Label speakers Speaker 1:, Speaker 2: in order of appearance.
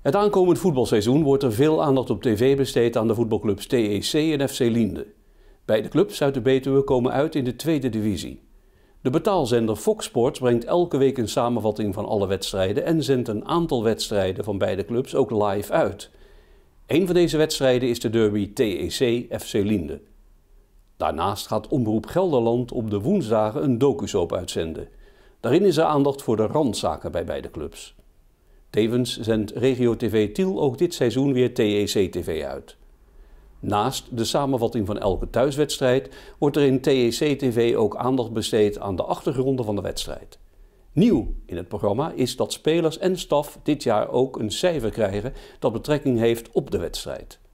Speaker 1: Het aankomend voetbalseizoen wordt er veel aandacht op tv besteed aan de voetbalclubs TEC en FC Linde. Beide clubs uit de Betuwe komen uit in de tweede divisie. De betaalzender Fox Sports brengt elke week een samenvatting van alle wedstrijden en zendt een aantal wedstrijden van beide clubs ook live uit. Een van deze wedstrijden is de derby TEC FC Liende. Daarnaast gaat Omroep Gelderland op de woensdagen een docusoop uitzenden. Daarin is er aandacht voor de randzaken bij beide clubs. Tevens zendt Regio TV Tiel ook dit seizoen weer TEC TV uit. Naast de samenvatting van elke thuiswedstrijd wordt er in TEC TV ook aandacht besteed aan de achtergronden van de wedstrijd. Nieuw in het programma is dat spelers en staf dit jaar ook een cijfer krijgen dat betrekking heeft op de wedstrijd.